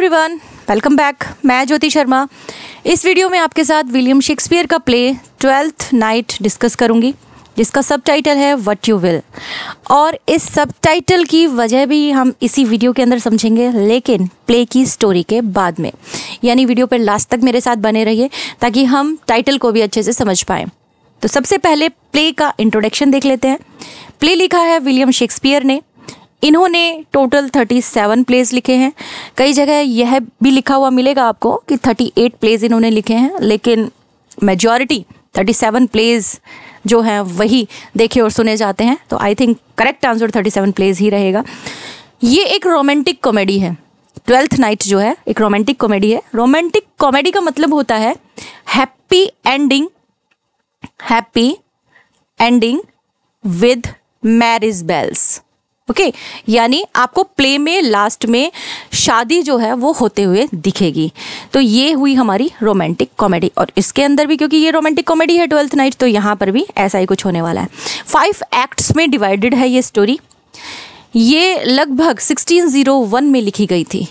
Everyone welcome back मैं ज्योति शर्मा इस video में आपके साथ विलियम शेक्सपियर का प्ले ट्वेल्थ नाइट डिस्कस करूंगी जिसका सब टाइटल है वट यू विल और इस सब टाइटल की वजह भी हम इसी वीडियो के अंदर समझेंगे लेकिन प्ले की स्टोरी के बाद में यानी वीडियो पर लास्ट तक मेरे साथ बने रहिए ताकि हम टाइटल को भी अच्छे से समझ पाएँ तो सबसे पहले प्ले का इंट्रोडक्शन देख लेते हैं प्ले लिखा है विलियम शेक्सपियर ने इन्होंने टोटल थर्टी सेवन प्लेज लिखे हैं कई जगह यह भी लिखा हुआ मिलेगा आपको कि थर्टी एट प्लेज इन्होंने लिखे हैं लेकिन मेजॉरिटी सेवन प्लेज जो हैं वही देखे और सुने जाते हैं तो I think correct answer thirty seven plays ही रहेगा ये एक रोमांटिक कॉमेडी है ट्वेल्थ नाइट जो है एक रोमांटिक कॉमेडी है रोमांटिक कॉमेडी का मतलब होता है happy ending happy ending with marriage bells okay okay, यानी आपको प्ले में लास्ट में शादी जो है वो होते हुए दिखेगी तो ये हुई हमारी रोमांटिक कॉमेडी और इसके अंदर भी क्योंकि ये रोमांटिक कॉमेडी है ट्वेल्थ नाइट तो यहाँ पर भी ऐसा ही कुछ होने वाला है फाइव एक्ट्स में डिवाइडेड है ये स्टोरी ये लगभग 1601 में लिखी गई थी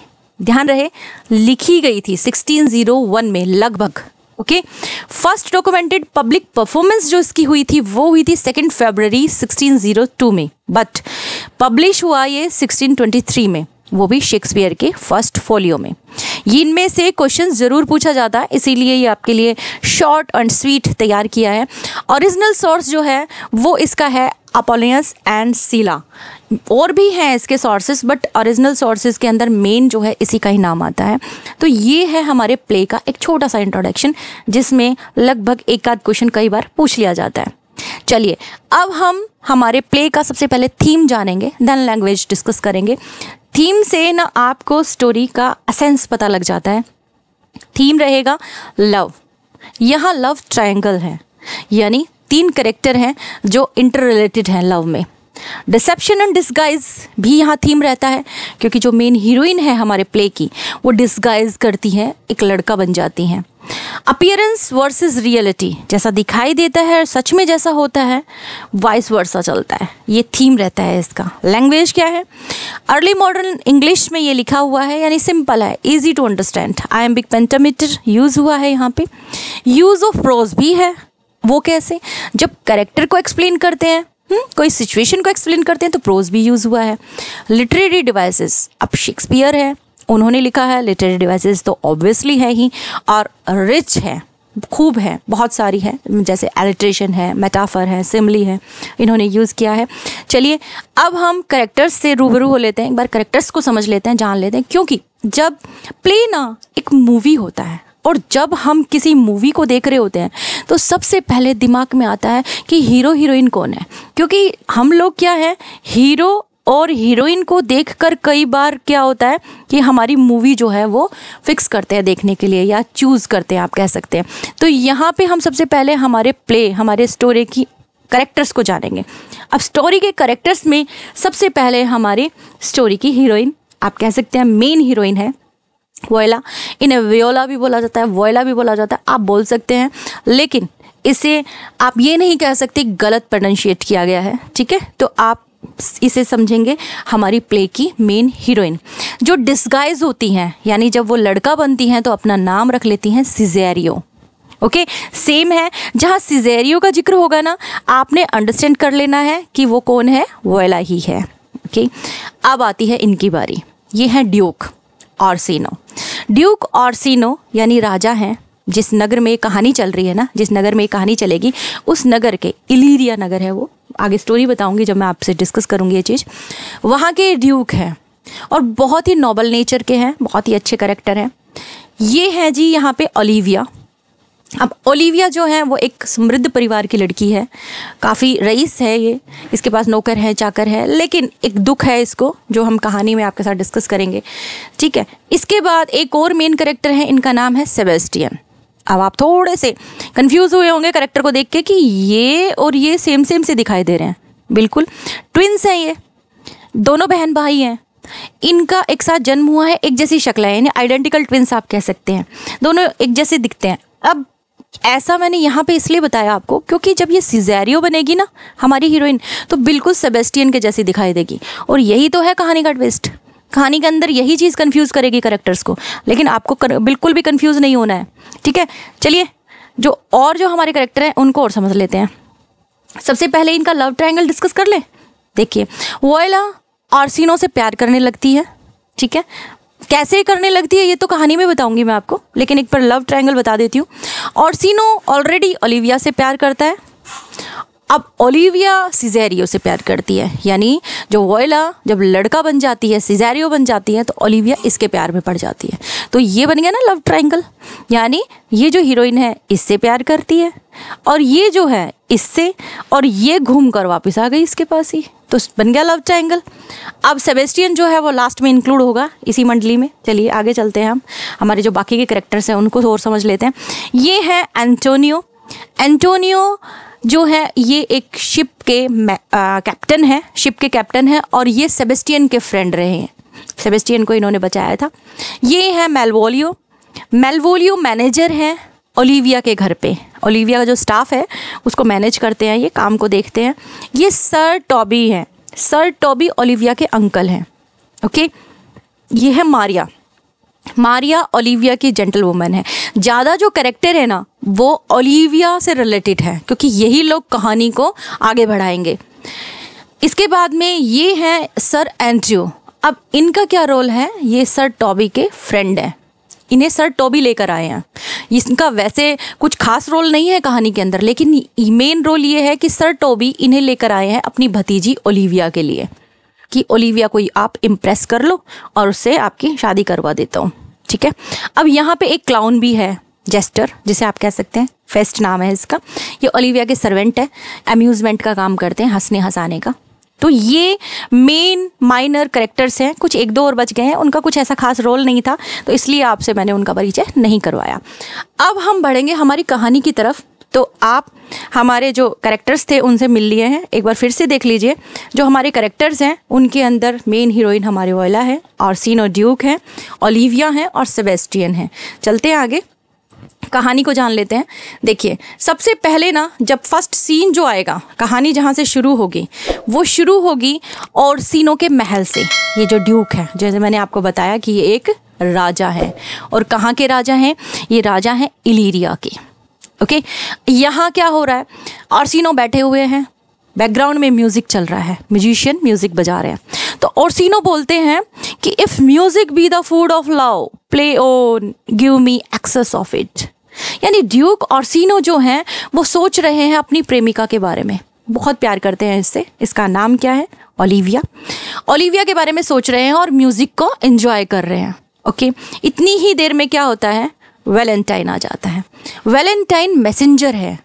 ध्यान रहे लिखी गई थी 1601 में लगभग okay first documented public performance जो इसकी हुई थी वो हुई थी सेकेंड फेबररी 1602 में बट पब्लिश हुआ ये 1623 में वो भी शेक्सपियर के फर्स्ट फोलियो में इनमें से क्वेश्चन ज़रूर पूछा जाता है इसीलिए ये आपके लिए शॉर्ट एंड स्वीट तैयार किया है ओरिजिनल सोर्स जो है वो इसका है अपोलियस एंड सीला और भी हैं इसके सोर्सेज बट ओरिजिनल सोर्सेज के अंदर मेन जो है इसी का ही नाम आता है तो ये है हमारे प्ले का एक छोटा सा इंट्रोडक्शन जिसमें लगभग एक आध क्वेश्चन कई बार पूछ लिया जाता है चलिए अब हम हमारे प्ले का सबसे पहले थीम जानेंगे देन लैंग्वेज डिस्कस करेंगे थीम से ना आपको स्टोरी का असेंस पता लग जाता है थीम रहेगा लव यहाँ लव ट्रायंगल है यानी तीन करेक्टर हैं जो इंटर रिलेटेड हैं लव में डिसेप्शन एंड डिस्गाइज भी यहाँ थीम रहता है क्योंकि जो मेन हीरोइन है हमारे प्ले की वो डिस्गाइज करती हैं एक लड़का बन जाती हैं अपियरेंस वर्सेस रियलिटी जैसा दिखाई देता है सच में जैसा होता है वाइस वर्सा चलता है ये थीम रहता है इसका लैंग्वेज क्या है अर्ली मॉडर्न इंग्लिश में ये लिखा हुआ है यानी सिंपल है easy to understand iambic pentameter use हुआ है यहाँ पे यूज़ ऑफ प्रोज भी है वो कैसे जब करेक्टर को एक्सप्लेन करते हैं हुँ? हम्म, कोई सिचुएशन को एक्सप्लेन करते हैं तो प्रोज भी यूज़ हुआ है लिटरेरी डिवाइसेस अब शेक्सपियर है उन्होंने लिखा है लिटरेरी डिवाइसेस तो ऑब्वियसली है ही और रिच है खूब है बहुत सारी है जैसे एलिट्रेशन है मेटाफर है सिमली है इन्होंने यूज़ किया है चलिए अब हम करेक्टर्स से रूबरू हो लेते हैं एक बार करेक्टर्स को समझ लेते हैं जान लेते हैं क्योंकि जब प्ले ना एक मूवी होता है और जब हम किसी मूवी को देख रहे होते हैं तो सबसे पहले दिमाग में आता है कि हीरो हीरोइन कौन है क्योंकि हम लोग क्या है हीरो और हीरोइन को देखकर कई बार क्या होता है कि हमारी मूवी जो है वो फिक्स करते हैं देखने के लिए या चूज़ करते हैं आप कह सकते हैं तो यहाँ पे हम सबसे पहले हमारे प्ले हमारे स्टोरी की करेक्टर्स को जानेंगे अब स्टोरी के करेक्टर्स में सबसे पहले हमारे स्टोरी की हीरोइन आप कह सकते हैं मेन हीरोइन है वोयला इन्हें वियोला भी बोला जाता है वोयला भी बोला जाता है आप बोल सकते हैं लेकिन इसे आप ये नहीं कह सकते गलत प्रोनाउंशिएट किया गया है ठीक है तो आप इसे समझेंगे हमारी प्ले की मेन हीरोइन जो डिस्गाइज होती हैं यानी जब वो लड़का बनती हैं तो अपना नाम रख लेती हैं सिजेरियो ओके okay? सेम है जहाँ सिजेरियो का जिक्र होगा ना आपने अंडरस्टैंड कर लेना है कि वो कौन है वोला ही है ओके okay? अब आती है इनकी बारी ये हैं ड्यूक ऑर्सिनो ड्यूक ऑर्सिनो यानी राजा हैं जिस नगर में कहानी चल रही है ना जिस नगर में कहानी चलेगी उस नगर के इलीरिया नगर है वो आगे स्टोरी बताऊंगी जब मैं आपसे डिस्कस करूंगी ये चीज़ वहाँ के ड्यूक हैं और बहुत ही नॉबल नेचर के हैं बहुत ही अच्छे करेक्टर हैं ये है जी यहाँ पे ओलिविया अब ओलिविया जो है वो एक समृद्ध परिवार की लड़की है काफ़ी रईस है ये इसके पास नौकर है चाकर है लेकिन एक दुख है इसको जो हम कहानी में आपके साथ डिस्कस करेंगे ठीक है इसके बाद एक और मेन करेक्टर है इनका नाम है सेबेस्टियन अब आप थोड़े से कंफ्यूज हुए होंगे करेक्टर को देख के कि ये और ये सेम सेम से दिखाई दे रहे हैं बिल्कुल ट्विंस हैं ये दोनों बहन भाई हैं इनका एक साथ जन्म हुआ है एक जैसी शक्ल है यानी आइडेंटिकल ट्विंस आप कह सकते हैं दोनों एक जैसे दिखते हैं अब ऐसा मैंने यहाँ पे इसलिए बताया आपको क्योंकि जब ये सिजैरियो बनेगी ना हमारी हीरोइन तो बिल्कुल सेबेस्टियन के जैसी दिखाई देगी और यही तो है कहानी का ट्विस्ट कहानी के अंदर यही चीज़ कन्फ्यूज़ करेगी करेक्टर्स को लेकिन आपको कर, बिल्कुल भी कन्फ्यूज़ नहीं होना है ठीक है चलिए जो और जो हमारे करेक्टर हैं उनको और समझ लेते हैं सबसे पहले इनका लव ट्रायंगल डिस्कस कर लें देखिए वोयला आरसिनो से प्यार करने लगती है ठीक है कैसे करने लगती है ये तो कहानी में बताऊंगी मैं आपको लेकिन एक पर लव ट्रायंगल बता देती हूँ और ऑलरेडी ओलिविया से प्यार करता है अब ओलिविया सिजेरियो से प्यार करती है यानी जो वोयला जब लड़का बन जाती है सिजेरियो बन जाती है तो ओलिविया इसके प्यार में पड़ जाती है तो ये बन गया ना लव ट्रायंगल यानी ये जो हीरोइन है इससे प्यार करती है और ये जो है इससे और ये घूम कर वापस आ गई इसके पास ही तो बन गया लव ट्रायंगल अब सेबेस्टियन जो है वो लास्ट में इंक्लूड होगा इसी मंडली में चलिए आगे चलते हैं हम हमारे जो बाकी के करेक्टर्स हैं उनको और समझ लेते हैं ये है एंटोनियो एंटोनियो जो है ये एक शिप के कैप्टन है शिप के कैप्टन है और ये सेबेस्टियन के फ्रेंड रहे हैं सेबेस्टियन को इन्होंने बचाया था ये है मेलवोलियो मेलवोलियो मैनेजर हैं ओलिविया के घर पे ओलिविया का जो स्टाफ है उसको मैनेज करते हैं ये काम को देखते हैं ये सर टॉबी हैं सर टॉबी ओलिविया के अंकल हैं ओके ये है मारिया मारिया ओलिविया की जेंटल वुमन है ज़्यादा जो करेक्टर है ना वो ओलिविया से रिलेटेड है क्योंकि यही लोग कहानी को आगे बढ़ाएंगे इसके बाद में ये हैं सर एंट्रियो अब इनका क्या रोल है ये सर टॉबी के फ्रेंड हैं इन्हें सर टॉबी लेकर आए हैं इसका वैसे कुछ खास रोल नहीं है कहानी के अंदर लेकिन मेन रोल ये है कि सर टॉबी इन्हें लेकर आए हैं अपनी भतीजी ओलिविया के लिए कि ओलिविया को आप इम्प्रेस कर लो और उससे आपकी शादी करवा देता हूँ ठीक है अब यहाँ पे एक क्लाउन भी है जेस्टर जिसे आप कह सकते हैं फेस्ट नाम है इसका ये ओलिविया के सर्वेंट है अम्यूज़मेंट का काम करते हैं हंसने हंसाने का तो ये मेन माइनर करेक्टर्स हैं कुछ एक दो और बच गए हैं उनका कुछ ऐसा खास रोल नहीं था तो इसलिए आपसे मैंने उनका परिचय नहीं करवाया अब हम बढ़ेंगे हमारी कहानी की तरफ तो आप हमारे जो करेक्टर्स थे उनसे मिल लिए हैं एक बार फिर से देख लीजिए जो हमारे करेक्टर्स हैं उनके अंदर मेन हीरोइन हमारे वोला है सीन और ड्यूक हैं ओलिविया हैं और सेबेस्टियन हैं चलते हैं आगे कहानी को जान लेते हैं देखिए सबसे पहले ना जब फर्स्ट सीन जो आएगा कहानी जहाँ से शुरू होगी वो शुरू होगी और सीनों के महल से ये जो ड्यूक है जैसे मैंने आपको बताया कि ये एक राजा है और कहाँ के राजा हैं ये राजा हैं इलीरिया के ओके okay? यहाँ क्या हो रहा है आरसीनो बैठे हुए हैं बैकग्राउंड में म्यूजिक चल रहा है म्यूजिशियन म्यूजिक बजा रहे हैं तो ऑर्सिनो बोलते हैं कि if music be the food of love play on give me excess of it यानी ड्यूक ओरसिनो जो हैं वो सोच रहे हैं अपनी प्रेमिका के बारे में बहुत प्यार करते हैं इससे इसका नाम क्या है ओलिविया ओलिविया के बारे में सोच रहे हैं और म्यूजिक को एंजॉय कर रहे हैं ओके इतनी ही देर में क्या होता है वैलेंटाइन आ जाता है वैलेंटाइन मैसेंजर है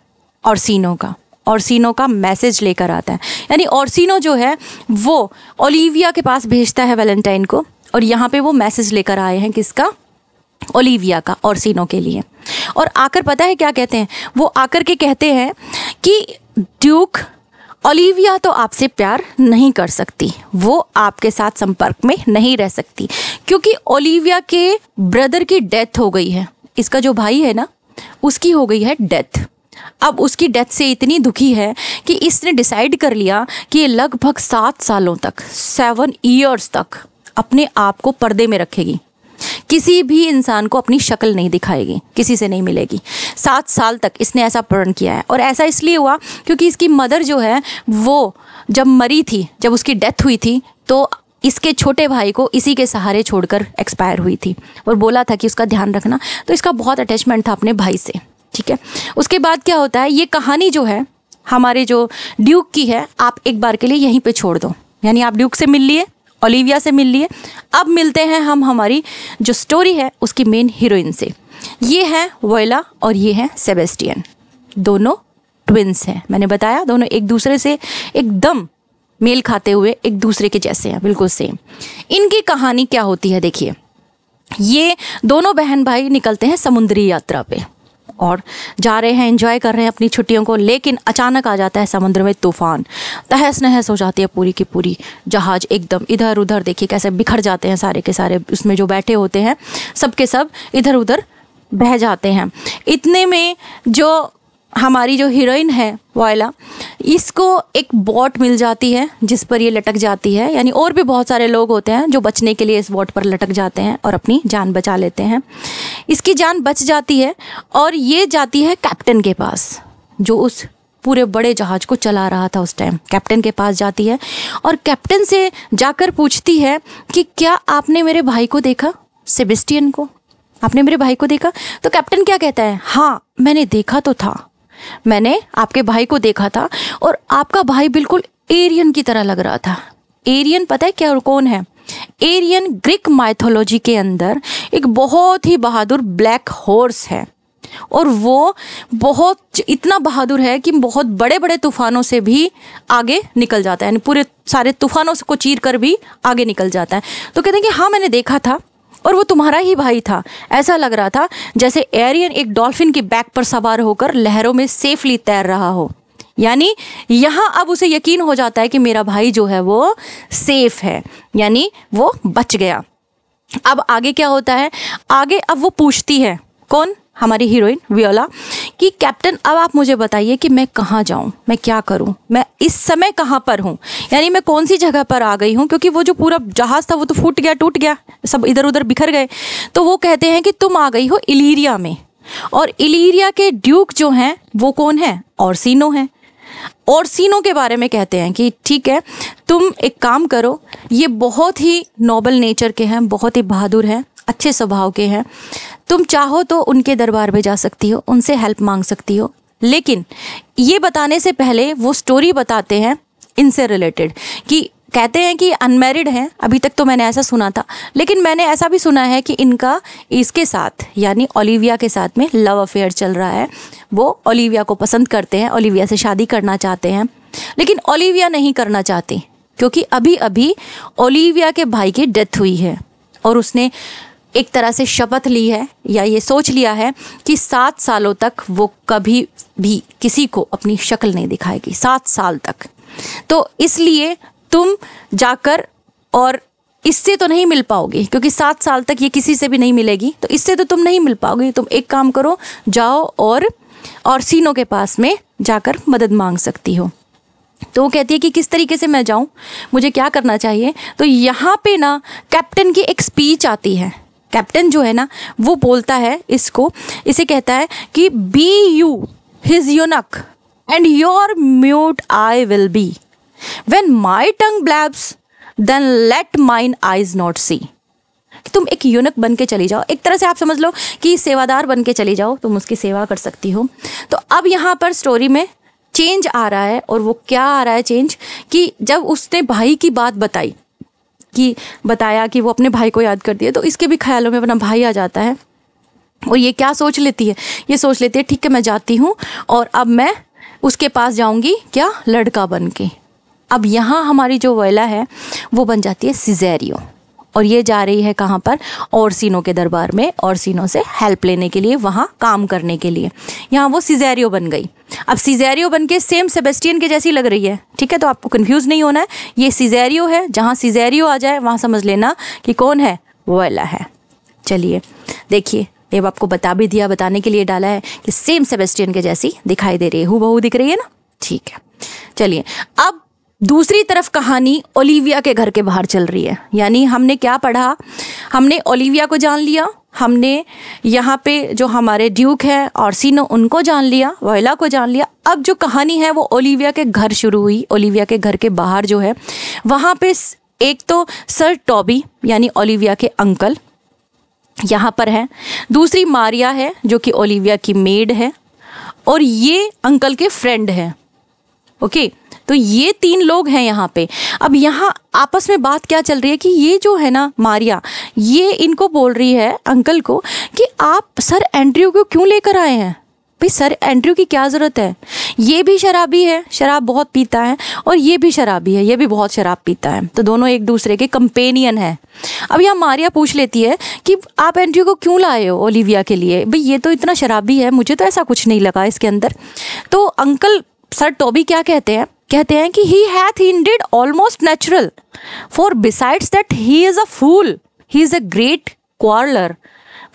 औरसिनो का औरसिनो का मैसेज लेकर आता है यानी औरसिनो जो है वो ओलिविया के पास भेजता है वैलेंटाइन को और यहाँ पे वो मैसेज लेकर आए हैं किसका ओलिविया का औरसिनो के लिए और आकर पता है क्या कहते हैं वो आकर के कहते हैं कि ड्यूक ओलिविया तो आपसे प्यार नहीं कर सकती वो आपके साथ संपर्क में नहीं रह सकती क्योंकि ओलिविया के ब्रदर की डेथ हो गई है इसका जो भाई है ना उसकी हो गई है डेथ अब उसकी डेथ से इतनी दुखी है कि इसने डिसाइड कर लिया कि ये लगभग सात सालों तक सेवन ईयर्स तक अपने आप को पर्दे में रखेगी किसी भी इंसान को अपनी शक्ल नहीं दिखाएगी किसी से नहीं मिलेगी सात साल तक इसने ऐसा प्रण किया है और ऐसा इसलिए हुआ क्योंकि इसकी मदर जो है वो जब मरी थी जब उसकी डेथ हुई थी तो इसके छोटे भाई को इसी के सहारे छोड़कर एक्सपायर हुई थी और बोला था कि उसका ध्यान रखना तो इसका बहुत अटैचमेंट था अपने भाई से ठीक है उसके बाद क्या होता है ये कहानी जो है हमारे जो ड्यूक की है आप एक बार के लिए यहीं पे छोड़ दो यानी आप ड्यूक से मिल लिए ओलिविया से मिल लिए अब मिलते हैं हम हमारी जो स्टोरी है उसकी मेन हीरोइन से ये है वोयला और ये है सेबेस्टियन दोनों ट्विंस हैं मैंने बताया दोनों एक दूसरे से एकदम मेल खाते हुए एक दूसरे के जैसे हैं बिल्कुल सेम इनकी कहानी क्या होती है देखिए ये दोनों बहन भाई निकलते हैं समुद्री यात्रा पे और जा रहे हैं एंजॉय कर रहे हैं अपनी छुट्टियों को लेकिन अचानक आ जाता है समुद्र में तूफान तहस नहस हो जाती है पूरी की पूरी जहाज एकदम इधर उधर देखिए कैसे बिखर जाते हैं सारे के सारे उसमें जो बैठे होते हैं सब के सब इधर उधर बह जाते हैं इतने में जो हमारी जो हीरोइन है वायला इसको एक बोट मिल जाती है जिस पर ये लटक जाती है यानी और भी बहुत सारे लोग होते हैं जो बचने के लिए इस बोट पर लटक जाते हैं और अपनी जान बचा लेते हैं इसकी जान बच जाती है और ये जाती है कैप्टन के पास जो उस पूरे बड़े जहाज को चला रहा था उस टाइम कैप्टन के पास जाती है और कैप्टन से जाकर पूछती है कि क्या आपने मेरे भाई को देखा सेबिस्टियन को आपने मेरे भाई को देखा तो कैप्टन क्या कहता है हाँ मैंने देखा तो था मैंने आपके भाई को देखा था और आपका भाई बिल्कुल एरियन की तरह लग रहा था एरियन पता है क्या और कौन है एरियन ग्रीक माइथोलॉजी के अंदर एक बहुत ही बहादुर ब्लैक हॉर्स है और वो बहुत इतना बहादुर है कि बहुत बड़े बड़े तूफानों से भी आगे निकल जाता है यानी पूरे सारे तूफानों को चीर कर भी आगे निकल जाता है तो कहते हैं कि हाँ मैंने देखा था और वो तुम्हारा ही भाई था ऐसा लग रहा था जैसे एरियन एक डॉल्फिन की बैक पर सवार होकर लहरों में सेफली तैर रहा हो यानी यहाँ अब उसे यकीन हो जाता है कि मेरा भाई जो है वो सेफ है यानी वो बच गया अब आगे क्या होता है आगे अब वो पूछती है कौन हमारी हीरोइन वियोला कि कैप्टन अब आप मुझे बताइए कि मैं कहाँ जाऊँ मैं क्या करूँ मैं इस समय कहाँ पर हूँ यानी मैं कौन सी जगह पर आ गई हूँ क्योंकि वो जो पूरा जहाज़ था वो तो फूट गया टूट गया सब इधर उधर बिखर गए तो वो कहते हैं कि तुम आ गई हो इलीरिया में और इलीरिया के ड्यूक जो हैं वो कौन है ऑर्सिनो हैं ऑर्सिनो के बारे में कहते हैं कि ठीक है तुम एक काम करो ये बहुत ही नोबल नेचर के हैं बहुत ही बहादुर हैं अच्छे स्वभाव के हैं तुम चाहो तो उनके दरबार में जा सकती हो उनसे हेल्प मांग सकती हो लेकिन ये बताने से पहले वो स्टोरी बताते हैं इनसे रिलेटेड कि कहते हैं कि अनमेरिड हैं अभी तक तो मैंने ऐसा सुना था लेकिन मैंने ऐसा भी सुना है कि इनका इसके साथ यानी ओलिविया के साथ में लव अफेयर चल रहा है वो ओलिविया को पसंद करते हैं ओलिविया से शादी करना चाहते हैं लेकिन ओलिविया नहीं करना चाहती क्योंकि अभी अभी ओलिविया के भाई की डेथ हुई है और उसने एक तरह से शपथ ली है या ये सोच लिया है कि सात सालों तक वो कभी भी किसी को अपनी शक्ल नहीं दिखाएगी सात साल तक तो इसलिए तुम जाकर और इससे तो नहीं मिल पाओगे क्योंकि सात साल तक ये किसी से भी नहीं मिलेगी तो इससे तो तुम नहीं मिल पाओगे तुम एक काम करो जाओ और और सीनों के पास में जाकर मदद मांग सकती हो तो वो कहती है कि किस तरीके से मैं जाऊं मुझे क्या करना चाहिए तो यहाँ पे ना कैप्टन की एक स्पीच आती है कैप्टन जो है ना वो बोलता है इसको इसे कहता है कि be you his eunuch and your mute I will be when my tongue blabs then let mine eyes not see तुम एक यूनक बन के चली जाओ एक तरह से आप समझ लो कि सेवादार बन के चले जाओ तुम उसकी सेवा कर सकती हो तो अब यहाँ पर स्टोरी में चेंज आ रहा है और वो क्या आ रहा है चेंज कि जब उसने भाई की बात बताई कि बताया कि वो अपने भाई को याद कर दिया तो इसके भी ख्यालों में अपना भाई आ जाता है और ये क्या सोच लेती है ये सोच लेती है ठीक है मैं जाती हूँ और अब मैं उसके पास जाऊँगी क्या लड़का बन के अब यहाँ हमारी जो वैला है वो बन जाती है सिजेरियो और ये जा रही है कहाँ पर और सीनों के दरबार में और सीनों से हेल्प लेने के लिए वहाँ काम करने के लिए यहाँ वो सीजेरियो बन गई अब सिजैरियो बन के सेम सेबेस्टियन के जैसी लग रही है ठीक है तो आपको कन्फ्यूज़ नहीं होना है ये सीजेरियो है जहाँ सिजैरियो आ जाए वहाँ समझ लेना कि कौन है वो है चलिए देखिए ये आपको बता भी दिया बताने के लिए डाला है कि सेम सेबेस्टियन के जैसी दिखाई दे रही है हु बहू दिख रही है ना ठीक है चलिए अब दूसरी तरफ कहानी ओलिविया के घर के बाहर चल रही है यानी हमने क्या पढ़ा हमने ओलिविया को जान लिया हमने यहाँ पे जो हमारे ड्यूक है और सीनो उनको जान लिया वोला को जान लिया अब जो कहानी है वो ओलिविया के घर शुरू हुई ओलिविया के घर के बाहर जो है वहाँ पे एक तो सर टॉबी यानी ओलिविया के अंकल यहाँ पर है दूसरी मारिया है जो कि ओलिविया की मेड है और ये अंकल के फ्रेंड हैं ओके okay? तो ये तीन लोग हैं यहाँ पे अब यहाँ आपस में बात क्या चल रही है कि ये जो है ना मारिया ये इनको बोल रही है अंकल को कि आप सर एंड्रयू को क्यों लेकर आए हैं भाई सर एंड्रयू की क्या ज़रूरत है ये भी शराबी है शराब बहुत पीता है और ये भी शराबी है ये भी बहुत शराब पीता है तो दोनों एक दूसरे के कंपेनियन है अब यहाँ मारिया पूछ लेती है कि आप एंड्रयू को क्यों लाए हो ओलिविया के लिए भाई ये तो इतना शराबी है मुझे तो ऐसा कुछ नहीं लगा इसके अंदर तो अंकल सर टॉबी क्या कहते हैं कहते हैं कि he hath indeed almost natural for besides that he is a fool he is a great quarreller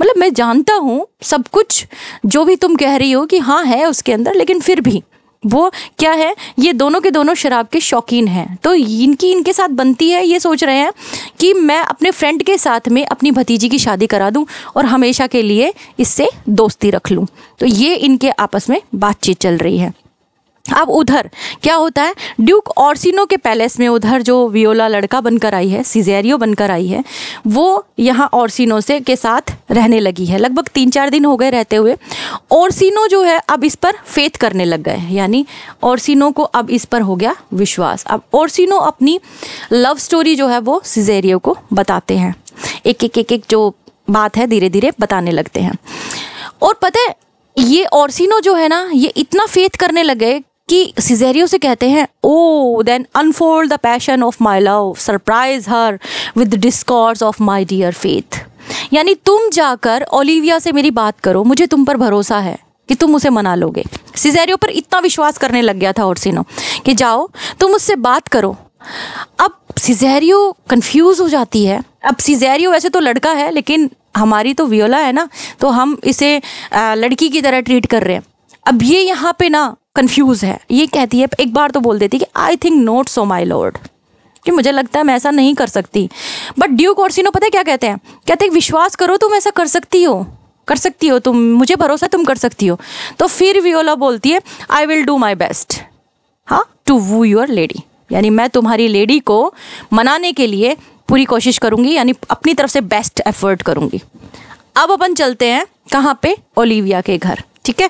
मतलब मैं जानता हूँ सब कुछ जो भी तुम कह रही हो कि हाँ है उसके अंदर लेकिन फिर भी वो क्या है ये दोनों के दोनों शराब के शौकीन हैं तो इनकी इनके साथ बनती है ये सोच रहे हैं कि मैं अपने फ्रेंड के साथ में अपनी भतीजी की शादी करा दूं और हमेशा के लिए इससे दोस्ती रख लूं तो ये इनके आपस में बातचीत चल रही है अब उधर क्या होता है ड्यूक ऑर्सिनो के पैलेस में उधर जो वियोला लड़का बनकर आई है सिजेरियो बनकर आई है वो यहाँ ऑर्सिनो से के साथ रहने लगी है लगभग तीन चार दिन हो गए रहते हुए ऑर्सिनो जो है अब इस पर फेथ करने लग गए यानी ऑर्सिनो को अब इस पर हो गया विश्वास अब ऑर्सिनो अपनी लव स्टोरी जो है वो सिजेरियो को बताते हैं एक एक एक एक जो बात है धीरे धीरे बताने लगते हैं और पता है ये ऑर्सिनो जो है ना ये इतना फेथ करने लगे कि सिजेरियो से कहते हैं O then unfold the passion of my love surprise her with discourse of my dear faith यानी तुम जाकर ओलिविया से मेरी बात करो मुझे तुम पर भरोसा है कि तुम उसे मना लोगे सिजेरियो पर इतना विश्वास करने लग गया था सिनो कि जाओ तुम उससे बात करो अब सिजेरियो कंफ्यूज हो जाती है अब सिजेरियो वैसे तो लड़का है लेकिन हमारी तो वियोला है ना तो हम इसे लड़की की तरह ट्रीट कर रहे हैं अब ये यहाँ पे ना कंफ्यूज है ये कहती है एक बार तो बोल देती है कि I think not so my lord कि मुझे लगता है मैं ऐसा नहीं कर सकती बट ड्यू कोर्सिनो पता है क्या कहते हैं कहते हैं विश्वास करो तुम ऐसा कर सकती हो कर सकती हो तुम मुझे भरोसा तुम कर सकती हो तो फिर वियोला बोलती है I will do my best हाँ टू वू योर लेडी यानी मैं तुम्हारी लेडी को मनाने के लिए पूरी कोशिश करूंगी यानी अपनी तरफ से बेस्ट एफर्ट करूँगी अब अपन चलते हैं कहाँ पे ओलिविया के घर ठीक है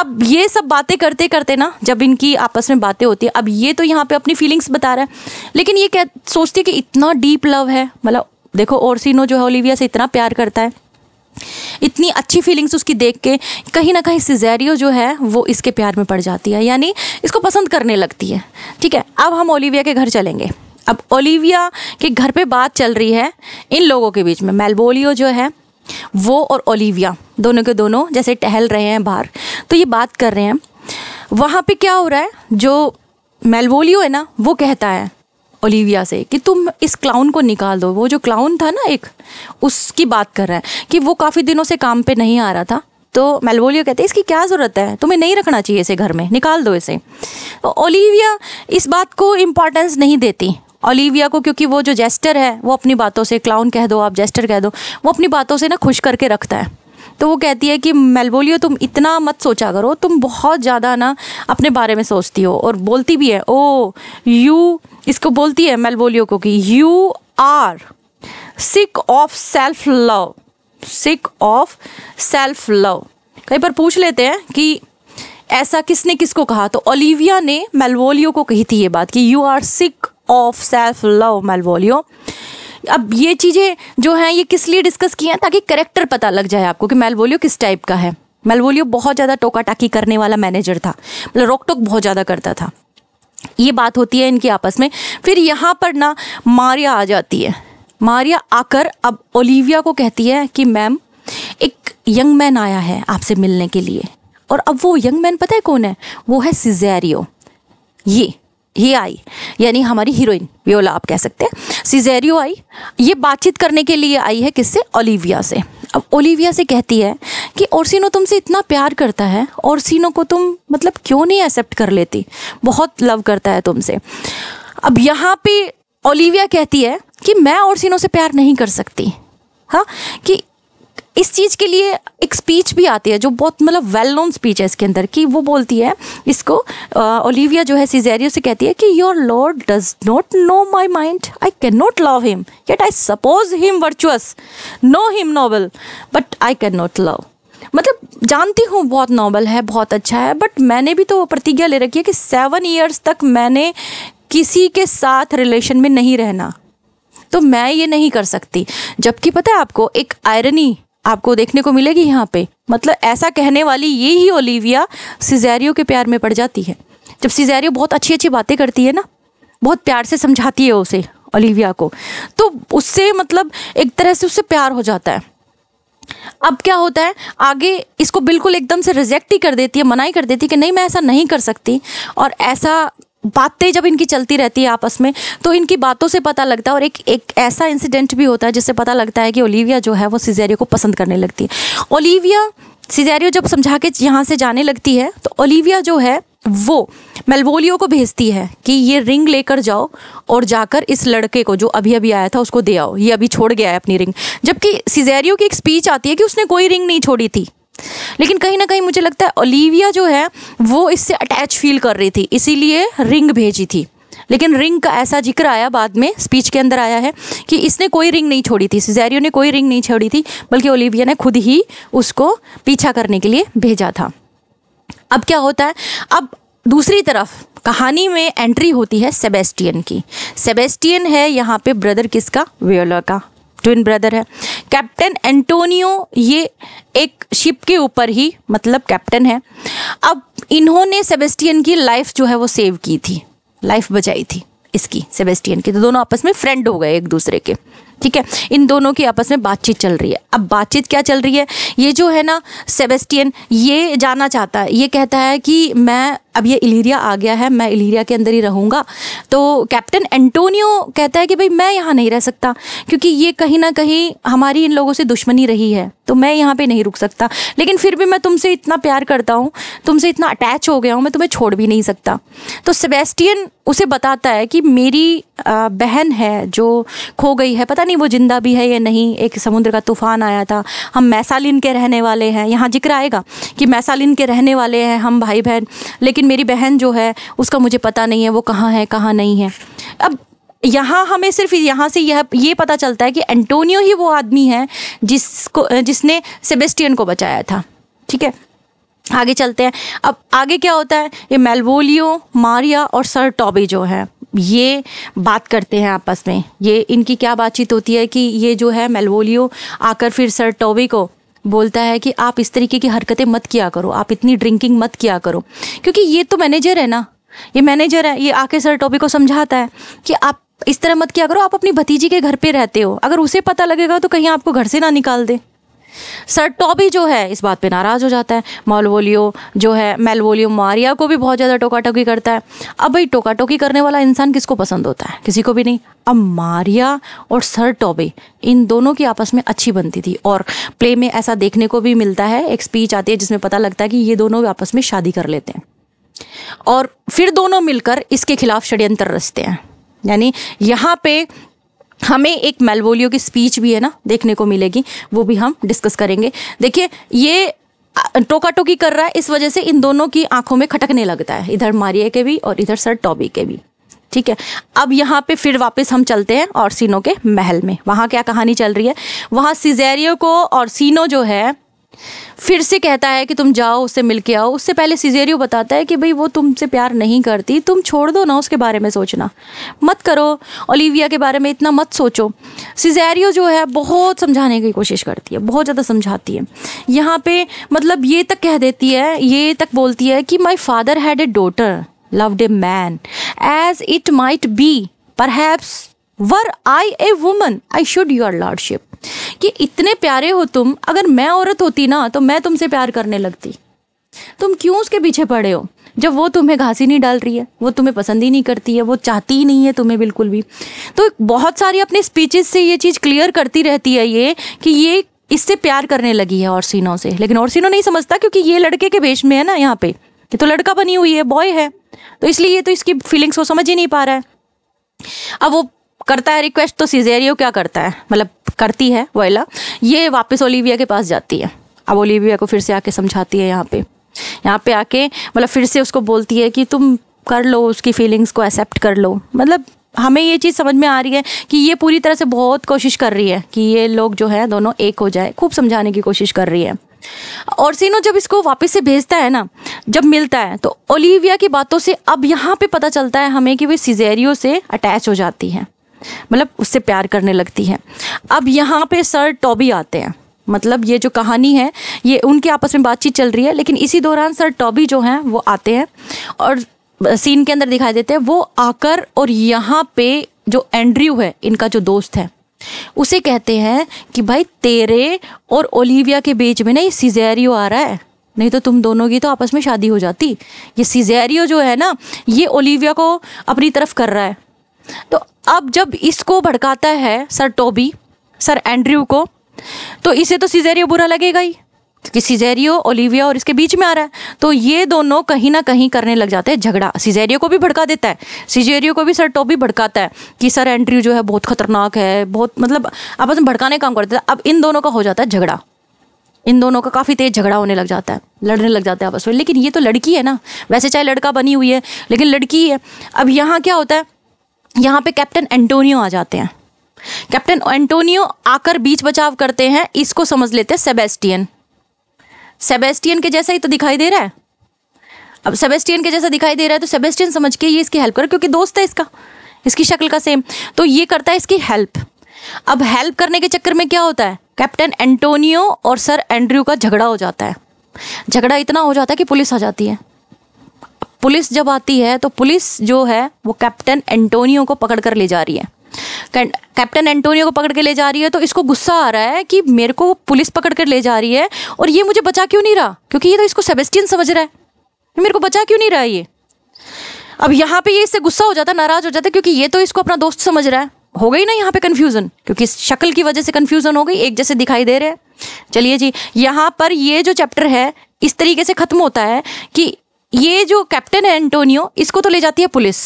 अब ये सब बातें करते करते ना जब इनकी आपस में बातें होती है अब ये तो यहाँ पे अपनी फीलिंग्स बता रहा है लेकिन ये कह सोचती है कि इतना डीप लव है मतलब देखो ओरसिनो जो है ओलिविया से इतना प्यार करता है इतनी अच्छी फीलिंग्स उसकी देख के कहीं ना कहीं सिजेरियो जो है वो इसके प्यार में पड़ जाती है यानी इसको पसंद करने लगती है ठीक है अब हम ओलिविया के घर चलेंगे अब ओलिविया के घर पे बात चल रही है इन लोगों के बीच में मेलबोलियो जो है वो और ओलिविया दोनों के दोनों जैसे टहल रहे हैं बाहर तो ये बात कर रहे हैं वहाँ पे क्या हो रहा है जो मेलवोलियो है ना वो कहता है ओलिविया से कि तुम इस क्लाउन को निकाल दो वो जो क्लाउन था ना एक उसकी बात कर रहा है कि वो काफ़ी दिनों से काम पे नहीं आ रहा था तो मेलवोलियो कहते हैं इसकी क्या ज़रूरत है तुम्हें नहीं रखना चाहिए इसे घर में निकाल दो इसे तो ओलिविया इस बात को इम्पोर्टेंस नहीं देती ओलिविया को क्योंकि वो जो जेस्टर है वो अपनी बातों से क्लाउन कह दो आप जेस्टर कह दो वो अपनी बातों से ना खुश करके रखता है तो वो कहती है कि मेलबोलियो तुम इतना मत सोचा करो तुम बहुत ज़्यादा ना अपने बारे में सोचती हो और बोलती भी है ओ यू इसको बोलती है मेलबोलियो को कि you are sick of self love sick of self love कई बार पूछ लेते हैं कि ऐसा किसने किसको कहा तो ओलिविया ने मेलवोलियो को कही थी ये बात कि you are sick of self love Malvolio अब ये चीज़ें जो हैं ये किस लिए डिस्कस की हैं ताकि करेक्टर पता लग जाए आपको कि मेलवोलियो किस टाइप का है मेलवोलियो बहुत ज़्यादा टोका टाकी करने वाला मैनेजर था मतलब रोक टोक बहुत ज़्यादा करता था ये बात होती है इनके आपस में फिर यहाँ पर ना मारिया आ जाती है मारिया आकर अब ओलिविया को कहती है कि मैम एक यंग मैन आया है आपसे मिलने के लिए और अब वो यंग मैन पता है कौन है वो है सिजेरियो ये ही आई यानी हमारी हीरोइन वियोला आप कह सकते हैं सीजेरियो आई ये बातचीत करने के लिए आई है किससे ओलिविया से अब ओलिविया से कहती है कि ओरसिनो तुमसे इतना प्यार करता है ओरसिनो को तुम मतलब क्यों नहीं एक्सेप्ट कर लेती बहुत लव करता है तुमसे अब यहाँ पे ओलिविया कहती है कि मैं ओरसिनो से प्यार नहीं कर सकती हाँ कि इस चीज़ के लिए एक स्पीच भी आती है जो बहुत मतलब वेल नोन स्पीच है इसके अंदर कि वो बोलती है इसको ओलिविया जो है सीजेरियो से कहती है कि your lord does not know my mind I can not love him yet I suppose him virtuous know him noble but I can not love मतलब जानती हूँ बहुत नॉवल है बहुत अच्छा है बट मैंने भी तो वो प्रतिज्ञा ले रखी है कि सेवन ईयर्स तक मैंने किसी के साथ रिलेशन में नहीं रहना तो मैं ये नहीं कर सकती जबकि पता है आपको एक आयरनी आपको देखने को मिलेगी यहाँ पे मतलब ऐसा कहने वाली ये ही ओलिविया सिजैरियो के प्यार में पड़ जाती है जब सिजैरियो बहुत अच्छी अच्छी बातें करती है ना बहुत प्यार से समझाती है उसे ओलिविया को तो उससे मतलब एक तरह से उससे प्यार हो जाता है अब क्या होता है आगे इसको बिल्कुल एकदम से रिजेक्ट ही कर देती है मनाई कर देती है कि नहीं मैं ऐसा नहीं कर सकती और ऐसा बातें जब इनकी चलती रहती है आपस में तो इनकी बातों से पता लगता है और एक एक ऐसा इंसिडेंट भी होता है जिससे पता लगता है कि ओलिविया जो है वो सिजेरियो को पसंद करने लगती है ओलिविया सिजेरियो जब समझा के यहाँ से जाने लगती है तो ओलिविया जो है वो मेलवोलियो को भेजती है कि ये रिंग लेकर जाओ और जाकर इस लड़के को जो अभी अभी आया था उसको दे आओ ये अभी छोड़ गया है अपनी रिंग जबकि सिजेरियो की एक स्पीच आती है कि उसने कोई रिंग नहीं छोड़ी थी लेकिन कहीं ना कहीं मुझे लगता है ओलिविया जो है वो इससे अटैच फील कर रही थी इसीलिए रिंग भेजी थी लेकिन रिंग का ऐसा जिक्र आया बाद में स्पीच के अंदर आया है कि इसने कोई रिंग नहीं छोड़ी थी सिजैरियो ने कोई रिंग नहीं छोड़ी थी बल्कि ओलिविया ने खुद ही उसको पीछा करने के लिए भेजा था अब क्या होता है अब दूसरी तरफ कहानी में एंट्री होती है सेबेस्टियन की सेबेस्टियन है यहाँ पे ब्रदर किसका वियोला का ट्विन ब्रदर है कैप्टन एंटोनियो ये एक शिप के ऊपर ही मतलब कैप्टन है अब इन्होंने सेबेस्टियन की लाइफ जो है वो सेव की थी लाइफ बचाई थी इसकी सेबेस्टियन की तो दोनों आपस में फ्रेंड हो गए एक दूसरे के ठीक है इन दोनों की आपस में बातचीत चल रही है अब बातचीत क्या चल रही है ये जो है ना सेबेस्टियन ये जाना चाहता है ये कहता है कि मैं अब ये इलीरिया आ गया है मैं इलीरिया के अंदर ही रहूँगा तो कैप्टन एंटोनियो कहता है कि भाई मैं यहाँ नहीं रह सकता क्योंकि ये कहीं ना कहीं हमारी इन लोगों से दुश्मनी रही है तो मैं यहाँ पे नहीं रुक सकता लेकिन फिर भी मैं तुमसे इतना प्यार करता हूँ तुमसे इतना अटैच हो गया हूँ मैं तुम्हें छोड़ भी नहीं सकता तो सेबेस्टियन उसे बताता है कि मेरी बहन है जो खो गई है पता नहीं वो ज़िंदा भी है या नहीं एक समुद्र का तूफ़ान आया था हम मैसालिन के रहने वाले हैं यहाँ जिक्र आएगा कि मैसालिन के रहने वाले हैं हम भाई बहन लेकिन मेरी बहन जो है उसका मुझे पता नहीं है वो कहाँ है कहाँ नहीं है अब यहाँ हमें सिर्फ यहाँ से यह ये पता चलता है कि एंटोनियो ही वो आदमी है जिसको जिसने सेबेस्टियन को बचाया था ठीक है आगे चलते हैं अब आगे क्या होता है ये मेलवोलियो मारिया और सर टॉबी जो है ये बात करते हैं आपस में ये इनकी क्या बातचीत होती है कि ये जो है मेलवोलियो आकर फिर सर टोवी को बोलता है कि आप इस तरीके की हरकतें मत किया करो आप इतनी ड्रिंकिंग मत किया करो क्योंकि ये तो मैनेजर है ना ये मैनेजर है ये आके सर टोबी को समझाता है कि आप इस तरह मत किया करो आप अपनी भतीजी के घर पे रहते हो अगर उसे पता लगेगा तो कहीं आपको घर से ना निकाल दे सर टॉबी जो है इस बात पे नाराज़ हो जाता है मोलवोलियो जो है मेलवोलियो मारिया को भी बहुत ज़्यादा टोका टोकी करता है अब भाई टोका टोकी करने वाला इंसान किसको पसंद होता है किसी को भी नहीं अब मारिया और सर टॉबी इन दोनों की आपस में अच्छी बनती थी और प्ले में ऐसा देखने को भी मिलता है एक स्पीच आती है जिसमें पता लगता है कि ये दोनों आपस में शादी कर लेते हैं और फिर दोनों मिलकर इसके खिलाफ षड्यंत्र रचते हैं यानी यहाँ पे हमें एक मेलवोलियो की स्पीच भी है ना देखने को मिलेगी वो भी हम डिस्कस करेंगे देखिए ये टोका टोकी कर रहा है इस वजह से इन दोनों की आंखों में खटकने लगता है इधर मारिया के भी और इधर सर टॉबी के भी ठीक है अब यहाँ पे फिर वापस हम चलते हैं और सीनो के महल में वहाँ क्या कहानी चल रही है वहाँ सिजेरियो को और सीनो जो है फिर से कहता है कि तुम जाओ उससे मिल के आओ उससे पहले सिजेरियो बताता है कि भाई वो तुमसे प्यार नहीं करती तुम छोड़ दो ना उसके बारे में सोचना मत करो ओलिविया के बारे में इतना मत सोचो सिजेरियो जो है बहुत समझाने की कोशिश करती है बहुत ज़्यादा समझाती है यहाँ पे मतलब ये तक कह देती है ये तक बोलती है कि my father had a daughter loved a man as it might be perhaps were I a woman I should your lordship कि इतने प्यारे हो तुम अगर मैं औरत होती ना तो मैं तुमसे प्यार करने लगती तुम क्यों उसके पीछे पड़े हो जब वो तुम्हें घास ही नहीं डाल रही है वो तुम्हें पसंद ही नहीं करती है वो चाहती ही नहीं है तुम्हें बिल्कुल भी तो बहुत सारी अपने स्पीचेस से ये चीज़ क्लियर करती रहती है ये कि ये इससे प्यार करने लगी है औरसिनों से लेकिन सीनों नहीं समझता क्योंकि ये लड़के के बेच में है ना यहाँ पे कि तो लड़का बनी हुई है बॉय है तो इसलिए ये तो इसकी फीलिंग्स को समझ ही नहीं पा रहा है अब वो करता है रिक्वेस्ट तो सीजेरियो क्या करता है मतलब करती है वोला ये वापस ओलिविया के पास जाती है अब ओलिविया को फिर से आके समझाती है यहाँ पे यहाँ पे आके मतलब फिर से उसको बोलती है कि तुम कर लो उसकी फीलिंग्स को एक्सेप्ट कर लो मतलब हमें ये चीज़ समझ में आ रही है कि ये पूरी तरह से बहुत कोशिश कर रही है कि ये लोग जो है दोनों एक हो जाए खूब समझाने की कोशिश कर रही है और सीनो जब इसको वापस से भेजता है ना जब मिलता है तो ओलिविया की बातों से अब यहाँ पे पता चलता है हमें कि वे सीजेरियो से अटैच हो जाती है मतलब उससे प्यार करने लगती है अब यहाँ पे सर टॉबी आते हैं मतलब ये जो कहानी है ये उनके आपस में बातचीत चल रही है लेकिन इसी दौरान सर टॉबी जो हैं वो आते हैं और सीन के अंदर दिखाई देते हैं वो आकर और यहाँ पे जो एंड्रयू है इनका जो दोस्त है उसे कहते हैं कि भाई तेरे और ओलिविया के बीच में ना ये सीजेरियो आ रहा है नहीं तो तुम दोनों की तो आपस में शादी हो जाती ये सीजेरियो जो है ना ये ओलिविया को अपनी तरफ कर रहा है तो अब जब इसको भड़काता है सर टोबी सर एंड्रयू को तो इसे तो सीजेरियो बुरा लगेगा ही क्योंकि सीजेरियो ओलिविया और इसके बीच में आ रहा है तो ये दोनों कहीं ना कहीं करने लग जाते हैं झगड़ा सीजेरियो को भी भड़का देता है सीजेरियो को भी सर टोबी भड़काता है कि सर एंड्रयू जो है बहुत खतरनाक है बहुत मतलब आपस में भड़काने का काम करते हैं अब इन दोनों का हो जाता है झगड़ा इन दोनों का काफ़ी तेज़ झगड़ा होने लग जाता है लड़ने लग जाता है आपस में लेकिन ये तो लड़की है ना वैसे चाहे लड़का बनी हुई है लेकिन लड़की है अब यहाँ क्या होता है यहाँ पे कैप्टन एंटोनियो आ जाते हैं कैप्टन एंटोनियो आकर बीच बचाव करते हैं इसको समझ लेते हैं सेबेस्टियन सेबेस्टियन के जैसा ही तो दिखाई दे रहा है अब सेबेस्टियन के जैसा दिखाई दे रहा है तो सेबेस्टियन समझ के ये इसकी हेल्प करे क्योंकि दोस्त है इसका इसकी शक्ल का सेम तो ये करता है इसकी हेल्प अब हेल्प करने के चक्कर में क्या होता है कैप्टन एंटोनियो और सर एंड्रयू का झगड़ा हो जाता है झगड़ा इतना हो जाता है कि पुलिस आ जाती है पुलिस जब आती है तो पुलिस जो है वो कैप्टन एंटोनियो को पकड़ कर ले जा रही है कैप्टन एंटोनियो को पकड़ के ले जा रही है तो इसको गुस्सा आ रहा है कि मेरे को पुलिस पकड़ कर ले जा रही है और ये मुझे बचा क्यों नहीं रहा क्योंकि ये तो इसको सेबेस्टियन समझ रहा है मेरे को बचा क्यों नहीं रहा ये अब यहाँ पे ये इससे गुस्सा हो जाता है नाराज हो जाता है क्योंकि ये तो इसको अपना दोस्त समझ रहा है हो गई ना यहाँ पे कन्फ्यूजन क्योंकि शक्ल की वजह से कन्फ्यूजन हो गई एक जैसे दिखाई दे रहे हैं चलिए जी यहाँ पर ये जो चैप्टर है इस तरीके से खत्म होता है कि ये जो कैप्टन है एंटोनियो इसको तो ले जाती है पुलिस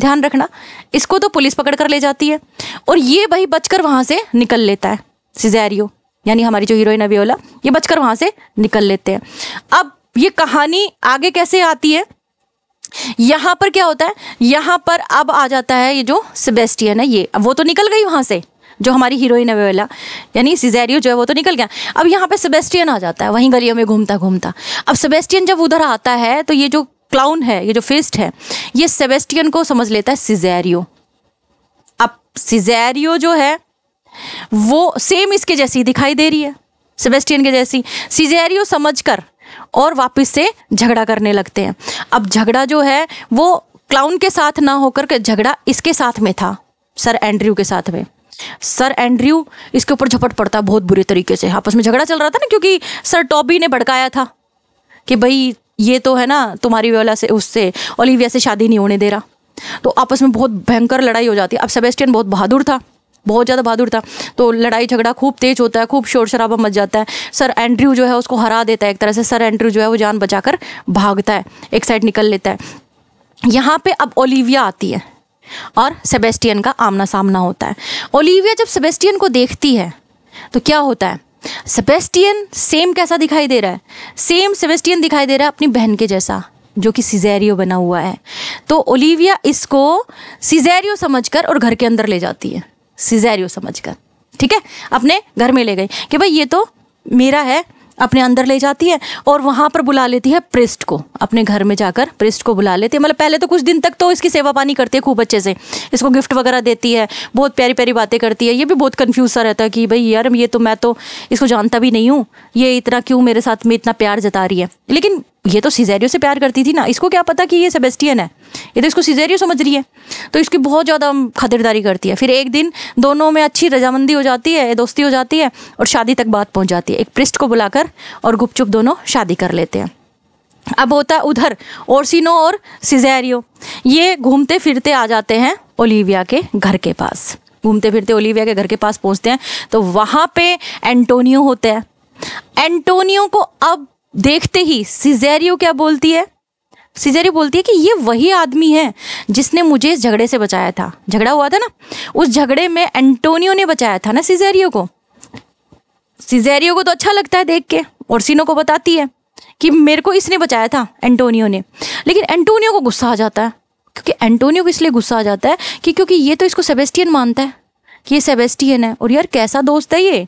ध्यान रखना इसको तो पुलिस पकड़ कर ले जाती है और ये भाई बचकर वहां से निकल लेता है सिजैरियो यानी हमारी जो हीरोइन अवियोला ये बचकर वहाँ से निकल लेते हैं अब ये कहानी आगे कैसे आती है यहां पर क्या होता है यहां पर अब आ जाता है ये जो सेबेस्टियन है ये वो तो निकल गई वहां से जो हमारी हीरोइन है वेला यानी सिजेरियो जो है वो तो निकल गया अब यहाँ पे सेबेस्टियन आ जाता है वहीं गलियों में घूमता घूमता अब सेबेस्टियन जब उधर आता है तो ये जो क्लाउन है ये जो फिस्ट है ये सेबेस्टियन को समझ लेता है सिजेरियो अब सिजेरियो जो है वो सेम इसके जैसी दिखाई दे रही है सेबेस्टियन के जैसी सिजेरियो कर और वापस से झगड़ा करने लगते हैं अब झगड़ा जो है वो क्लाउन के साथ ना होकर के झगड़ा इसके साथ में था सर एंड्रयू के साथ में सर एंड्रयू इसके ऊपर झपट पड़ता है बहुत बुरे तरीके से आपस में झगड़ा चल रहा था ना क्योंकि सर टॉबी ने भड़काया था कि भाई ये तो है ना तुम्हारी वाला से उससे ओलिविया से शादी नहीं होने दे रहा तो आपस में बहुत भयंकर लड़ाई हो जाती है अब सेबेस्टियन बहुत बहादुर था बहुत ज़्यादा बहादुर था तो लड़ाई झगड़ा खूब तेज होता है खूब शोर शराबा मच जाता है सर एंड्रयू जो है उसको हरा देता है एक तरह से सर एंड्रयू जो है वो जान बचाकर भागता है एक साइड निकल लेता है यहाँ पे अब ओलिविया आती है और सेबेस्टियन का आमना सामना होता है ओलिविया जब सेबेस्टियन को देखती है तो क्या होता है सेबेस्टियन सेम कैसा दिखाई दे रहा है सेम सेबेस्टियन दिखाई दे रहा है अपनी बहन के जैसा जो कि सिजेरियो बना हुआ है तो ओलिविया इसको सिजेरियो समझकर और घर के अंदर ले जाती है सिजेरियो समझकर ठीक है अपने घर में ले गई कि भाई ये तो मेरा है अपने अंदर ले जाती है और वहाँ पर बुला लेती है प्रिस्ट को अपने घर में जाकर प्रिस्ट को बुला लेती है मतलब पहले तो कुछ दिन तक तो इसकी सेवा पानी करती है खूब अच्छे से इसको गिफ्ट वगैरह देती है बहुत प्यारी प्यारी बातें करती है ये भी बहुत कन्फ्यूज सा रहता है कि भाई यार ये तो मैं तो इसको जानता भी नहीं हूँ ये इतना क्यों मेरे साथ में इतना प्यार जता रही है लेकिन ये तो सीजेरियो से प्यार करती थी ना इसको क्या पता कि ये सेबेस्टियन है ये तो इसको सीजेरियो समझ रही है तो इसकी बहुत ज़्यादा खातिरदारी करती है फिर एक दिन दोनों में अच्छी रजामंदी हो जाती है दोस्ती हो जाती है और शादी तक बात पहुँच जाती है एक पृष्ठ को बुलाकर और गुपचुप दोनों शादी कर लेते हैं अब होता है उधर ओरसिनो और सिजेरियो ये घूमते फिरते आ जाते हैं ओलिविया के घर के पास घूमते फिरते ओलिविया के घर के पास पहुंचते हैं तो वहाँ पे एंटोनियो होते हैं एंटोनियो को अब देखते ही सिजेरियो क्या बोलती है सीजरी बोलती है कि ये वही आदमी है जिसने मुझे इस झगड़े से बचाया था झगड़ा हुआ था ना उस झगड़े में एंटोनियो ने बचाया था ना सीजेरियो को सीजेरियो को तो अच्छा लगता है देख के और सीनो को बताती है कि मेरे को इसने बचाया था एंटोनियो ने लेकिन एंटोनियो को गुस्सा आ जाता है क्योंकि एंटोनियो को इसलिए गुस्सा आ जाता है कि क्योंकि ये तो इसको सेबेस्टियन मानता है कि ये सेबेस्टियन है और यार कैसा दोस्त है ये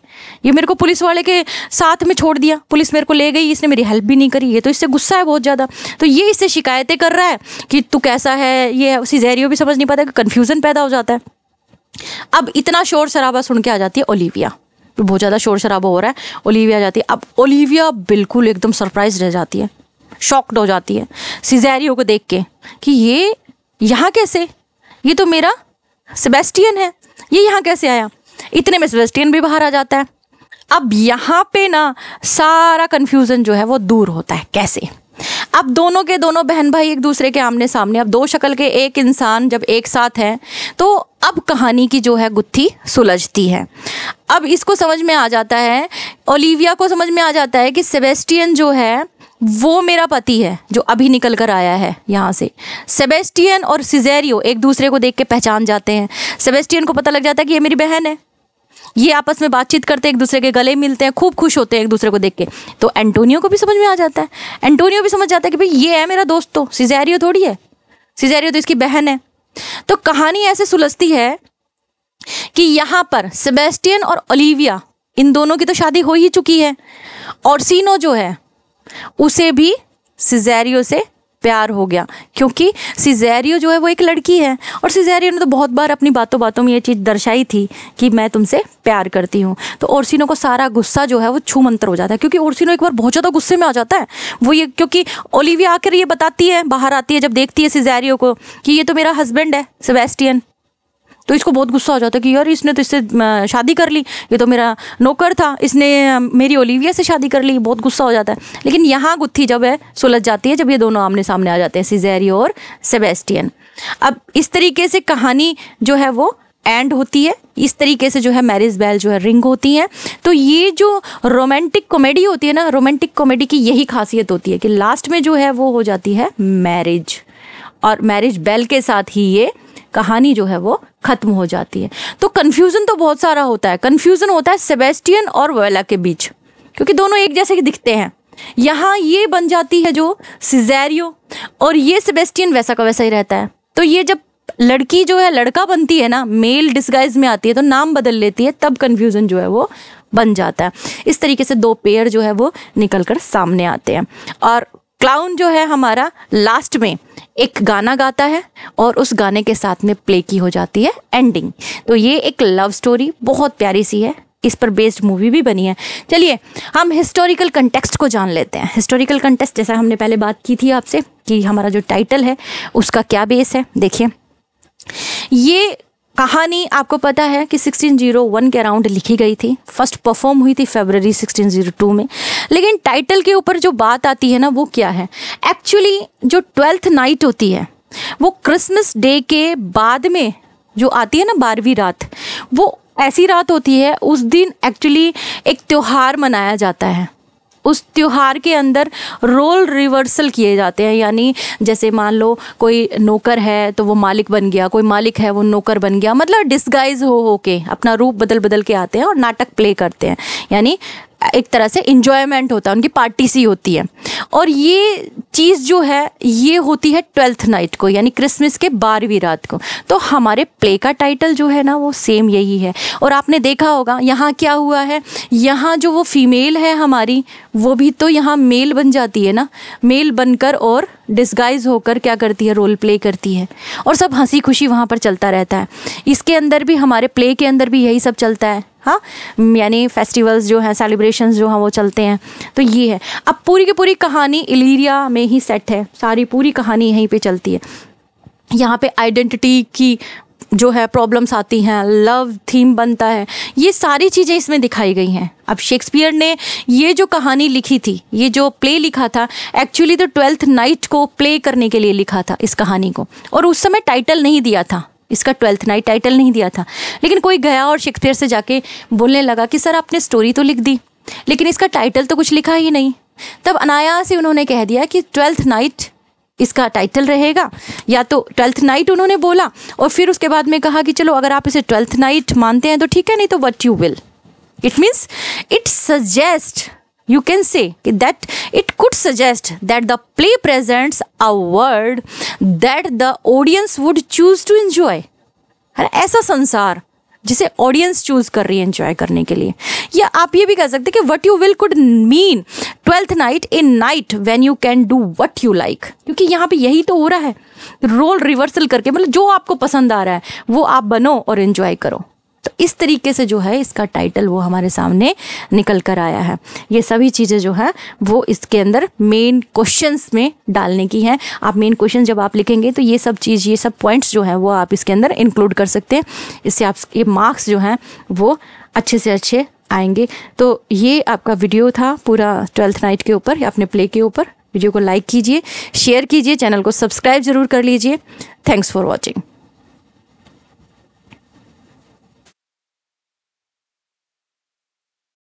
ये मेरे को पुलिस वाले के साथ में छोड़ दिया पुलिस मेरे को ले गई इसने मेरी हेल्प भी नहीं करी ये तो इससे गुस्सा है बहुत ज़्यादा तो ये इससे शिकायतें कर रहा है कि तू कैसा है ये सीजेरियो भी समझ नहीं पाता कन्फ्यूज़न पैदा हो जाता है अब इतना शोर शराबा सुन के आ जाती है ओलिविया बहुत ज़्यादा शोर शराबा हो रहा है ओलिविया जाती है अब ओलिविया बिल्कुल एकदम सरप्राइज रह जाती है शॉक्ड हो जाती है सिजैरियो को देख के कि ये यहाँ कैसे ये तो मेरा सेबेस्टियन है ये यहाँ कैसे आया इतने में सेबेस्टियन भी बाहर आ जाता है अब यहाँ पे ना सारा कन्फ्यूज़न जो है वो दूर होता है कैसे अब दोनों के दोनों बहन भाई एक दूसरे के आमने सामने अब दो शक्ल के एक इंसान जब एक साथ हैं तो अब कहानी की जो है गुत्थी सुलझती है अब इसको समझ में आ जाता है ओलिविया को समझ में आ जाता है कि सेबेस्टियन जो है वो मेरा पति है जो अभी निकल कर आया है यहाँ से सेबेस्टियन और सिजेरियो एक दूसरे को देख के पहचान जाते हैं सेबेस्टियन को पता लग जाता है कि ये मेरी बहन है ये आपस में बातचीत करते हैं एक दूसरे के गले मिलते हैं खूब खुश होते हैं एक दूसरे को देख के तो एंटोनियो को भी समझ में आ जाता है एंटोनियो भी समझ जाता है कि भाई ये है मेरा दोस्त तो सिजेरियो थोड़ी है सिजेरियो तो इसकी बहन है तो कहानी ऐसे सुलझती है कि यहाँ पर सेबेस्टियन और ओलिविया इन दोनों की तो शादी हो ही चुकी है और सीनो जो है उसे भी सिजैरियो से प्यार हो गया क्योंकि सिजैरियो जो है वो एक लड़की है और सिजैरियो ने तो बहुत बार अपनी बातों बातों में ये चीज़ दर्शाई थी कि मैं तुमसे प्यार करती हूँ तो ओरसिनो को सारा गुस्सा जो है वो छू मंतर हो जाता है क्योंकि ओरसिनो एक बार बहुत ज़्यादा गुस्से में आ जाता है वो ये क्योंकि ओलिविया आकर ये बताती है बाहर आती है जब देखती है सिजैरियो को कि ये तो मेरा हस्बैंड है सेबेस्टियन तो इसको बहुत गुस्सा हो जाता है कि यार इसने तो इससे शादी कर ली ये तो मेरा नौकर था इसने मेरी ओलिविया से शादी कर ली बहुत गुस्सा हो जाता है लेकिन यहाँ गुत्थी जब है सुलझ जाती है जब ये दोनों आमने सामने आ जाते हैं सिजेरी और सेबेस्टियन अब इस तरीके से कहानी जो है वो एंड होती है इस तरीके से जो है मैरिज बेल जो है रिंग होती हैं तो ये जो रोमांटिक कॉमेडी होती है ना रोमांटिक कॉमेडी की यही खासियत होती है कि लास्ट में जो है वो हो जाती है मैरिज और मैरिज बेल के साथ ही ये कहानी जो है वो खत्म हो जाती है तो कन्फ्यूज़न तो बहुत सारा होता है कन्फ्यूज़न होता है सेबेस्टियन और वेला के बीच क्योंकि दोनों एक जैसे दिखते हैं यहाँ ये बन जाती है जो सिजैरियो और ये सेबेस्टियन वैसा का वैसा ही रहता है तो ये जब लड़की जो है लड़का बनती है ना मेल डिस्गाइज में आती है तो नाम बदल लेती है तब कन्फ्यूज़न जो है वो बन जाता है इस तरीके से दो पेयर जो है वो निकल कर सामने आते हैं और क्लाउन जो है हमारा लास्ट में एक गाना गाता है और उस गाने के साथ में प्ले की हो जाती है एंडिंग तो ये एक लव स्टोरी बहुत प्यारी सी है इस पर बेस्ड मूवी भी बनी है चलिए हम हिस्टोरिकल कंटेक्स्ट को जान लेते हैं हिस्टोरिकल कंटेक्स्ट जैसा हमने पहले बात की थी आपसे कि हमारा जो टाइटल है उसका क्या बेस है देखिए ये कहानी आपको पता है कि 1601 के अराउंड लिखी गई थी फर्स्ट परफॉर्म हुई थी फेबररी 1602 में लेकिन टाइटल के ऊपर जो बात आती है ना वो क्या है एक्चुअली जो ट्वेल्थ नाइट होती है वो क्रिसमस डे के बाद में जो आती है ना बारहवीं रात वो ऐसी रात होती है उस दिन एक्चुअली एक त्यौहार मनाया जाता है उस त्यौहार के अंदर रोल रिवर्सल किए जाते हैं यानी जैसे मान लो कोई नौकर है तो वो मालिक बन गया कोई मालिक है वो नौकर बन गया मतलब डिस्गाइज हो हो के अपना रूप बदल बदल के आते हैं और नाटक प्ले करते हैं यानी एक तरह से इन्जॉयमेंट होता है उनकी पार्टी सी होती है और ये चीज़ जो है ये होती है ट्वेल्थ नाइट को यानी क्रिसमस के बारहवीं रात को तो हमारे प्ले का टाइटल जो है ना वो सेम यही है और आपने देखा होगा यहाँ क्या हुआ है यहाँ जो वो फीमेल है हमारी वो भी तो यहाँ मेल बन जाती है ना मेल बनकर और डिस्गाइज होकर क्या करती है रोल प्ले करती है और सब हंसी खुशी वहाँ पर चलता रहता है इसके अंदर भी हमारे प्ले के अंदर भी यही सब चलता है हाँ यानी फेस्टिवल्स जो हैं सेलिब्रेशन जो हैं वो चलते हैं तो ये है अब पूरी की पूरी कहानी इलीरिया में ही सेट है सारी पूरी कहानी यहीं पर चलती है यहाँ पर आइडेंटिटी की जो है प्रॉब्लम्स आती हैं लव थीम बनता है ये सारी चीज़ें इसमें दिखाई गई हैं अब शेक्सपियर ने ये जो कहानी लिखी थी ये जो प्ले लिखा था एक्चुअली तो ट्वेल्थ नाइट को प्ले करने के लिए लिखा था इस कहानी को और उस समय टाइटल नहीं दिया था इसका ट्वेल्थ नाइट टाइटल नहीं दिया था लेकिन कोई गया और शेक्सपियर से जाके बोलने लगा कि सर आपने स्टोरी तो लिख दी लेकिन इसका टाइटल तो कुछ लिखा ही नहीं तब अनायास ही उन्होंने कह दिया कि ट्वेल्थ नाइट इसका टाइटल रहेगा या तो ट्वेल्थ नाइट उन्होंने बोला और फिर उसके बाद में कहा कि चलो अगर आप इसे ट्वेल्थ नाइट मानते हैं तो ठीक है नहीं तो what you will it means it suggest can say that it could suggest that the play presents a world that the audience would choose to enjoy enjoy ऐसा संसार जिसे ऑडियंस चूज कर रही है एंजॉय करने के लिए या आप ये भी कह सकते कि what you will could mean twelfth night in night when you can do what you like क्योंकि यहाँ पे यही तो हो रहा है रोल रिवर्सल करके मतलब जो आपको पसंद आ रहा है वो आप बनो और इन्जॉय करो तो इस तरीके से जो है इसका टाइटल वो हमारे सामने निकल कर आया है ये सभी चीज़ें जो है वो इसके अंदर मेन क्वेश्चंस में डालने की हैं आप मेन क्वेश्चन जब आप लिखेंगे तो ये सब चीज़ ये सब पॉइंट्स जो हैं वो आप इसके अंदर इंक्लूड कर सकते हैं इससे आप ये मार्क्स जो हैं वो अच्छे से अच्छे आएंगे तो ये आपका वीडियो था पूरा ट्वेल्थ नाइट के ऊपर या अपने प्ले के ऊपर वीडियो को लाइक कीजिए शेयर कीजिए चैनल को सब्सक्राइब जरूर कर लीजिए थैंक्स फॉर वॉचिंग